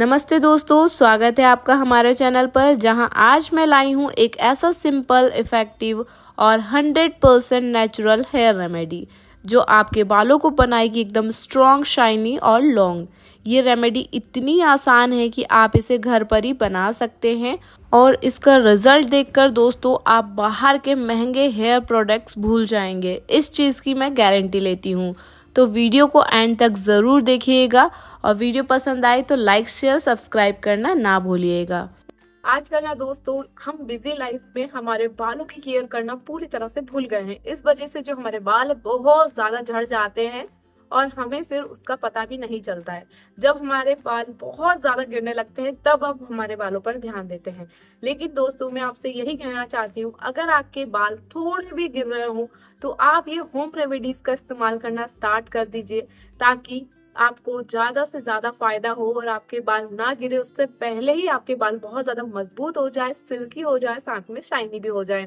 नमस्ते दोस्तों स्वागत है आपका हमारे चैनल पर जहां आज मैं लाई हूं एक ऐसा सिंपल इफेक्टिव और 100% परसेंट नेचुरल हेयर रेमेडी जो आपके बालों को बनाएगी एकदम स्ट्रॉन्ग शाइनी और लॉन्ग ये रेमेडी इतनी आसान है कि आप इसे घर पर ही बना सकते हैं और इसका रिजल्ट देखकर दोस्तों आप बाहर के महंगे हेयर प्रोडक्ट्स भूल जाएंगे इस चीज़ की मैं गारंटी लेती हूँ तो वीडियो को एंड तक ज़रूर देखिएगा और वीडियो पसंद आए तो लाइक शेयर सब्सक्राइब करना ना भूलिएगा आजकल ना दोस्तों हम बिजी लाइफ में हमारे बालों की केयर करना पूरी तरह से भूल गए हैं इस वजह से जो हमारे बाल बहुत ज़्यादा झड़ जाते हैं और हमें फिर उसका पता भी नहीं चलता है जब हमारे बाल बहुत ज़्यादा गिरने लगते हैं तब आप हमारे बालों पर ध्यान देते हैं लेकिन दोस्तों मैं आपसे यही कहना चाहती हूँ अगर आपके बाल थोड़े भी गिर रहे हों तो आप ये होम रेमेडीज़ का इस्तेमाल करना स्टार्ट कर दीजिए ताकि आपको ज्यादा से ज्यादा फायदा हो और आपके बाल ना गिरे उससे पहले ही आपके बाल बहुत ज्यादा मजबूत हो जाए सिल्की हो जाए साथ में शाइनी भी हो जाए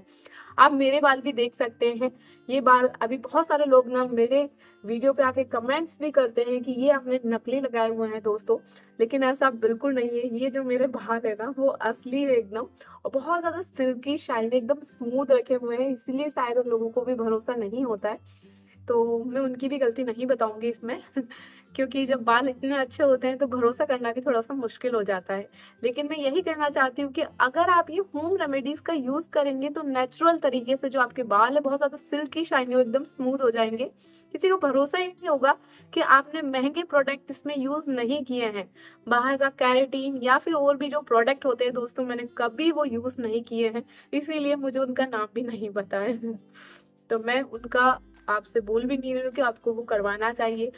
आप मेरे बाल भी देख सकते हैं ये बाल अभी बहुत सारे लोग ना मेरे वीडियो पे आके कमेंट्स भी करते हैं कि ये आपने नकली लगाए हुए हैं दोस्तों लेकिन ऐसा बिल्कुल नहीं है ये जो मेरे बाल है ना वो असली है एकदम और बहुत ज़्यादा सिल्की शाइनी एकदम स्मूथ रखे हुए हैं इसीलिए शायद उन लोगों को भी भरोसा नहीं होता है तो मैं उनकी भी गलती नहीं बताऊंगी इसमें क्योंकि जब बाल इतने अच्छे होते हैं तो भरोसा करना भी थोड़ा सा मुश्किल हो जाता है लेकिन मैं यही कहना चाहती हूँ कि अगर आप ये होम रेमेडीज़ का यूज़ करेंगे तो नेचुरल तरीके से जो आपके बाल है बहुत ज़्यादा सिल्की शाइनी और एकदम स्मूथ हो जाएंगे किसी को भरोसा ही नहीं होगा कि आपने महंगे प्रोडक्ट इसमें यूज़ नहीं किए हैं बाहर का कैरेटीन या फिर और भी जो प्रोडक्ट होते हैं दोस्तों मैंने कभी वो यूज़ नहीं किए हैं इसीलिए मुझे उनका नाम भी नहीं पता है तो मैं उनका आपसे बोल भी नहीं रहे हो कि आपको वो करवाना चाहिए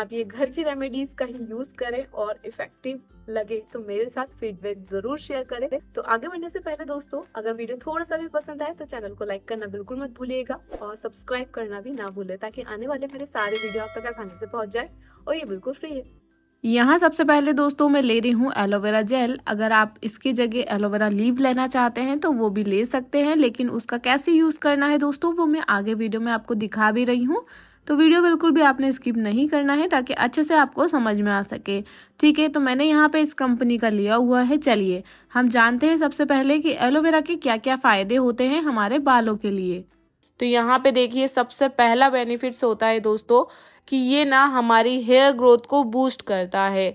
आप ये घर की रेमेडीज का ही यूज करें और इफेक्टिव लगे तो मेरे साथ फीडबैक जरूर शेयर करें तो आगे बढ़ने से पहले दोस्तों अगर वीडियो थोड़ा सा भी पसंद आए तो चैनल को लाइक करना बिल्कुल मत भूलिएगा और सब्सक्राइब करना भी ना भूलें ताकि आने वाले मेरे सारे वीडियो आप तक आसानी से पहुंच जाए और ये बिल्कुल फ्री है यहाँ सबसे पहले दोस्तों मैं ले रही हूँ एलोवेरा जेल अगर आप इसकी जगह एलोवेरा लीव लेना चाहते हैं तो वो भी ले सकते हैं लेकिन उसका कैसे यूज़ करना है दोस्तों वो मैं आगे वीडियो में आपको दिखा भी रही हूँ तो वीडियो बिल्कुल भी आपने स्किप नहीं करना है ताकि अच्छे से आपको समझ में आ सके ठीक है तो मैंने यहाँ पे इस कंपनी का लिया हुआ है चलिए हम जानते हैं सबसे पहले कि एलोवेरा के क्या क्या फ़ायदे होते हैं हमारे बालों के लिए तो यहाँ पे देखिए सबसे पहला बेनिफिट्स होता है दोस्तों कि ये ना हमारी हेयर ग्रोथ को बूस्ट करता है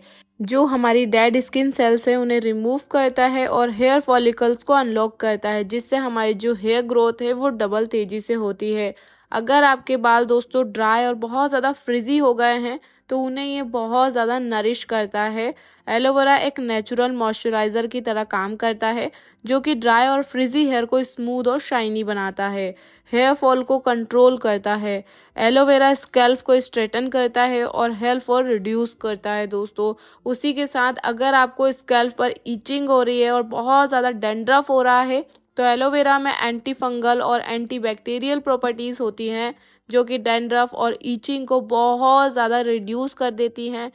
जो हमारी डेड स्किन सेल्स हैं उन्हें रिमूव करता है और हेयर फॉलिकल्स को अनलॉक करता है जिससे हमारी जो हेयर ग्रोथ है वो डबल तेज़ी से होती है अगर आपके बाल दोस्तों ड्राई और बहुत ज़्यादा फ्रिजी हो गए हैं तो उन्हें ये बहुत ज़्यादा नरिश करता है एलोवेरा एक नेचुरल मॉइस्चराइज़र की तरह काम करता है जो कि ड्राई और फ्रिजी हेयर को स्मूथ और शाइनी बनाता है हेयर फॉल को कंट्रोल करता है एलोवेरा स्केल्फ को स्ट्रेटन करता है और हेयर फॉल रिड्यूस करता है दोस्तों उसी के साथ अगर आपको स्केल्फ पर ईचिंग हो रही है और बहुत ज़्यादा डेंड्रफ हो रहा है तो एलोवेरा में एंटी फंगल और एंटी बैक्टीरियल प्रॉपर्टीज़ होती हैं जो कि डेंड्रफ और ईचिंग को बहुत ज़्यादा रिड्यूस कर देती हैं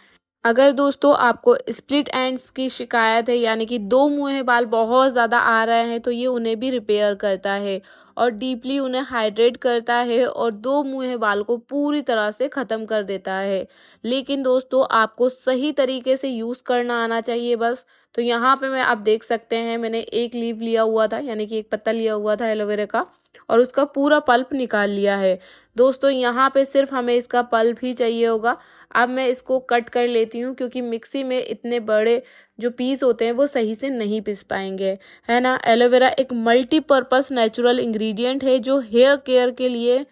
अगर दोस्तों आपको स्प्लिट एंड्स की शिकायत है यानी कि दो मुँह बाल बहुत ज़्यादा आ रहे हैं तो ये उन्हें भी रिपेयर करता है और डीपली उन्हें हाइड्रेट करता है और दो मुँह बाल को पूरी तरह से ख़त्म कर देता है लेकिन दोस्तों आपको सही तरीके से यूज़ करना आना चाहिए बस तो यहाँ पे मैं आप देख सकते हैं मैंने एक लीव लिया हुआ था यानी कि एक पत्ता लिया हुआ था एलोवेरा का और उसका पूरा पल्प निकाल लिया है दोस्तों यहाँ पे सिर्फ हमें इसका पल्प ही चाहिए होगा अब मैं इसको कट कर लेती हूँ क्योंकि मिक्सी में इतने बड़े जो पीस होते हैं वो सही से नहीं पिस पाएंगे है ना एलोवेरा एक मल्टीपर्पज़ नेचुरल इंग्रेडिएंट है जो हेयर केयर के लिए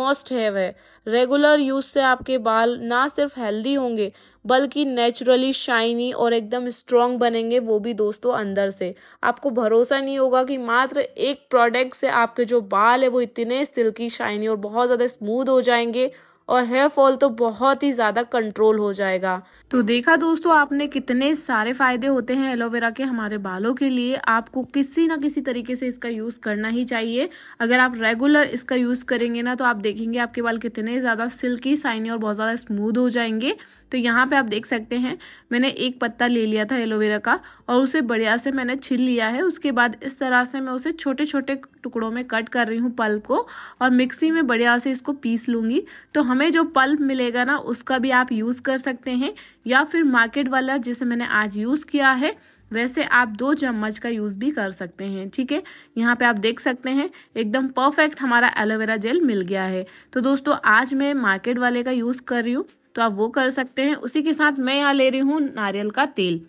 मोस्ट हैव है रेगुलर यूज़ से आपके बाल ना सिर्फ हेल्दी होंगे बल्कि नेचुरली शाइनी और एकदम स्ट्रॉन्ग बनेंगे वो भी दोस्तों अंदर से आपको भरोसा नहीं होगा कि मात्र एक प्रोडक्ट से आपके जो बाल है वो इतने सिल्की शाइनी और बहुत ज़्यादा स्मूद हो जाएंगे और हेयर फॉल तो बहुत ही ज़्यादा कंट्रोल हो जाएगा तो देखा दोस्तों आपने कितने सारे फायदे होते हैं एलोवेरा के हमारे बालों के लिए आपको किसी ना किसी तरीके से इसका यूज़ करना ही चाहिए अगर आप रेगुलर इसका यूज़ करेंगे ना तो आप देखेंगे आपके बाल कितने ज़्यादा सिल्की साइनी और बहुत ज़्यादा स्मूद हो जाएंगे तो यहाँ पे आप देख सकते हैं मैंने एक पत्ता ले लिया था एलोवेरा का और उसे बढ़िया से मैंने छिल लिया है उसके बाद इस तरह से मैं उसे छोटे छोटे टुकड़ों में कट कर रही हूँ पल्प को और मिक्सी में बढ़िया से इसको पीस लूंगी तो हम हमें जो पल्प मिलेगा ना उसका भी आप यूज़ कर सकते हैं या फिर मार्केट वाला जिसे मैंने आज यूज़ किया है वैसे आप दो चम्मच का यूज़ भी कर सकते हैं ठीक है यहाँ पे आप देख सकते हैं एकदम परफेक्ट हमारा एलोवेरा जेल मिल गया है तो दोस्तों आज मैं मार्केट वाले का यूज़ कर रही हूँ तो आप वो कर सकते हैं उसी के साथ मैं यहाँ ले रही हूँ नारियल का तेल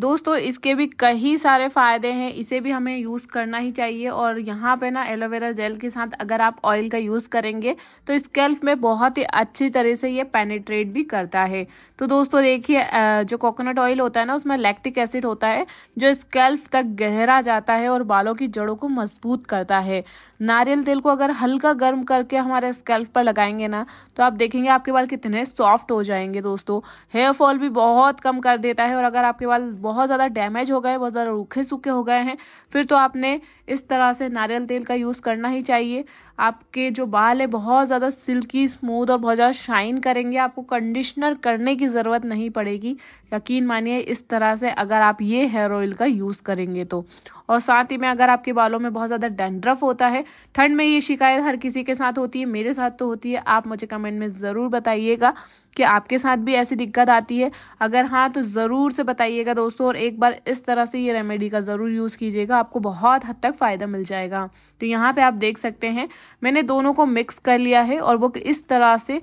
दोस्तों इसके भी कई सारे फ़ायदे हैं इसे भी हमें यूज़ करना ही चाहिए और यहाँ पे ना एलोवेरा जेल के साथ अगर आप ऑयल का यूज़ करेंगे तो स्केल्फ में बहुत ही अच्छी तरह से ये पेनिट्रेट भी करता है तो दोस्तों देखिए जो कोकोनट ऑयल होता है ना उसमें लैक्टिक एसिड होता है जो स्केल्फ तक गहरा जाता है और बालों की जड़ों को मजबूत करता है नारियल तेल को अगर हल्का गर्म करके हमारे स्कैल्प पर लगाएंगे ना तो आप देखेंगे आपके बाल कितने सॉफ्ट हो जाएंगे दोस्तों हेयर फॉल भी बहुत कम कर देता है और अगर आपके बाल बहुत ज़्यादा डैमेज हो गए बहुत ज़्यादा रूखे सूखे हो गए हैं फिर तो आपने इस तरह से नारियल तेल का यूज़ करना ही चाहिए आपके जो बाल है बहुत ज़्यादा सिल्की स्मूथ और बहुत ज़्यादा शाइन करेंगे आपको कंडीशनर करने की ज़रूरत नहीं पड़ेगी यकीन मानिए इस तरह से अगर आप ये हेयर ऑयल का यूज़ करेंगे तो और साथ ही में अगर आपके बालों में बहुत ज़्यादा डेंड्रफ होता है ठंड में ये शिकायत हर किसी के साथ होती है मेरे साथ तो होती है आप मुझे कमेंट में ज़रूर बताइएगा कि आपके साथ भी ऐसी दिक्कत आती है अगर हाँ तो ज़रूर से बताइएगा दोस्तों और एक बार इस तरह से ये रेमेडी का ज़रूर यूज़ कीजिएगा आपको बहुत हद तक फ़ायदा मिल जाएगा तो यहाँ पर आप देख सकते हैं मैंने दोनों को मिक्स कर लिया है और वो इस तरह से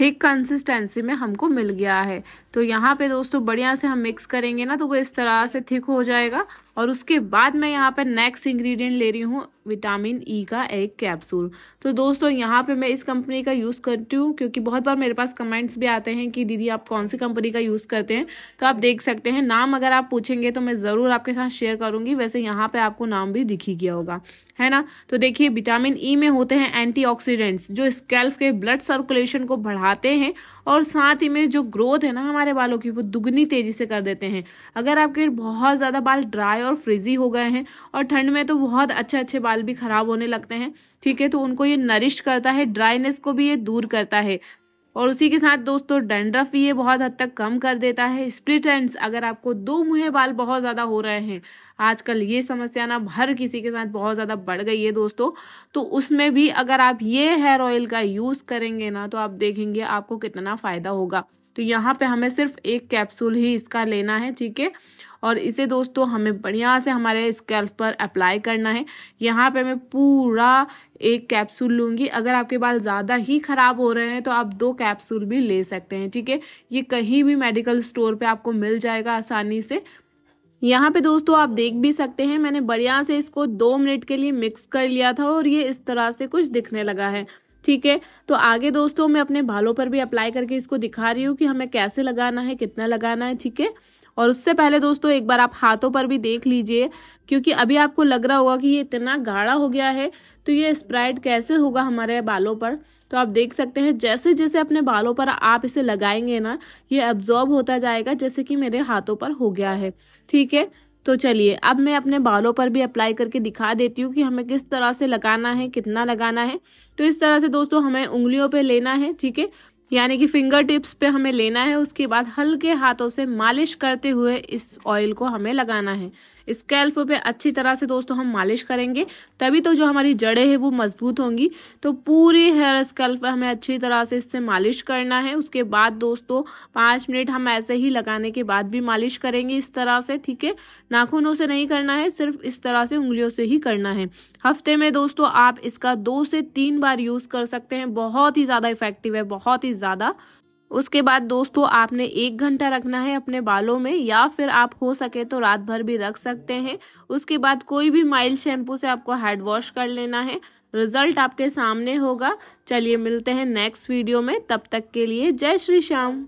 थिक कंसिस्टेंसी में हमको मिल गया है तो यहाँ पे दोस्तों बढ़िया से हम मिक्स करेंगे ना तो वो इस तरह से थिक हो जाएगा और उसके बाद मैं यहाँ पे नेक्स्ट इंग्रेडिएंट ले रही हूँ विटामिन ई e का एक कैप्सूल तो दोस्तों यहाँ पे मैं इस कंपनी का यूज़ करती हूँ क्योंकि बहुत बार मेरे पास कमेंट्स भी आते हैं कि दीदी आप कौन सी कंपनी का यूज़ करते हैं तो आप देख सकते हैं नाम अगर आप पूछेंगे तो मैं ज़रूर आपके साथ शेयर करूँगी वैसे यहाँ पर आपको नाम भी दिखी गया होगा है ना तो देखिए विटामिन ई e में होते हैं एंटी जो स्केल्फ के ब्लड सर्कुलेशन को बढ़ाते हैं और साथ ही में जो ग्रोथ है ना हमारे हमारे बालों की वो दुगनी तेज़ी से कर देते हैं अगर आपके बहुत ज़्यादा बाल ड्राई और फ्रिजी हो गए हैं और ठंड में तो बहुत अच्छे अच्छे बाल भी ख़राब होने लगते हैं ठीक है तो उनको ये नरिश करता है ड्राइनेस को भी ये दूर करता है और उसी के साथ दोस्तों डेंड्रफ भी ये बहुत हद तक कम कर देता है स्प्लिट एंड्स अगर आपको दो मुहे बाल बहुत ज़्यादा हो रहे हैं आजकल ये समस्या ना हर किसी के साथ बहुत ज़्यादा बढ़ गई है दोस्तों तो उसमें भी अगर आप ये हेयर ऑयल का यूज़ करेंगे ना तो आप देखेंगे आपको कितना फ़ायदा होगा तो यहाँ पे हमें सिर्फ एक कैप्सूल ही इसका लेना है ठीक है और इसे दोस्तों हमें बढ़िया से हमारे स्कैल्प पर अप्लाई करना है यहाँ पे मैं पूरा एक कैप्सूल लूँगी अगर आपके बाल ज़्यादा ही ख़राब हो रहे हैं तो आप दो कैप्सूल भी ले सकते हैं ठीक है ये कहीं भी मेडिकल स्टोर पर आपको मिल जाएगा आसानी से यहाँ पे दोस्तों आप देख भी सकते हैं मैंने बढ़िया से इसको दो मिनट के लिए मिक्स कर लिया था और ये इस तरह से कुछ दिखने लगा है ठीक है तो आगे दोस्तों मैं अपने बालों पर भी अप्लाई करके इसको दिखा रही हूँ कि हमें कैसे लगाना है कितना लगाना है ठीक है और उससे पहले दोस्तों एक बार आप हाथों पर भी देख लीजिए क्योंकि अभी आपको लग रहा होगा कि ये इतना गाढ़ा हो गया है तो ये स्प्राइट कैसे होगा हमारे बालों पर तो आप देख सकते हैं जैसे जैसे अपने बालों पर आप इसे लगाएंगे ना ये अब्जॉर्ब होता जाएगा जैसे कि मेरे हाथों पर हो गया है ठीक है तो चलिए अब मैं अपने बालों पर भी अप्लाई करके दिखा देती हूँ कि हमें किस तरह से लगाना है कितना लगाना है तो इस तरह से दोस्तों हमें उंगलियों पे लेना है ठीक है यानी कि फिंगर टिप्स पे हमें लेना है उसके बाद हल्के हाथों से मालिश करते हुए इस ऑयल को हमें लगाना है स्कैल्फ पे अच्छी तरह से दोस्तों हम मालिश करेंगे तभी तो जो हमारी जड़ें हैं वो मजबूत होंगी तो पूरी हेयर स्कैल्फ हमें अच्छी तरह से इससे मालिश करना है उसके बाद दोस्तों पाँच मिनट हम ऐसे ही लगाने के बाद भी मालिश करेंगे इस तरह से ठीक है नाखूनों से नहीं करना है सिर्फ इस तरह से उंगलियों से ही करना है हफ्ते में दोस्तों आप इसका दो से तीन बार यूज़ कर सकते हैं बहुत ही ज़्यादा इफेक्टिव है बहुत ही ज़्यादा उसके बाद दोस्तों आपने एक घंटा रखना है अपने बालों में या फिर आप हो सके तो रात भर भी रख सकते हैं उसके बाद कोई भी माइल्ड शैम्पू से आपको हेड वॉश कर लेना है रिजल्ट आपके सामने होगा चलिए मिलते हैं नेक्स्ट वीडियो में तब तक के लिए जय श्री श्याम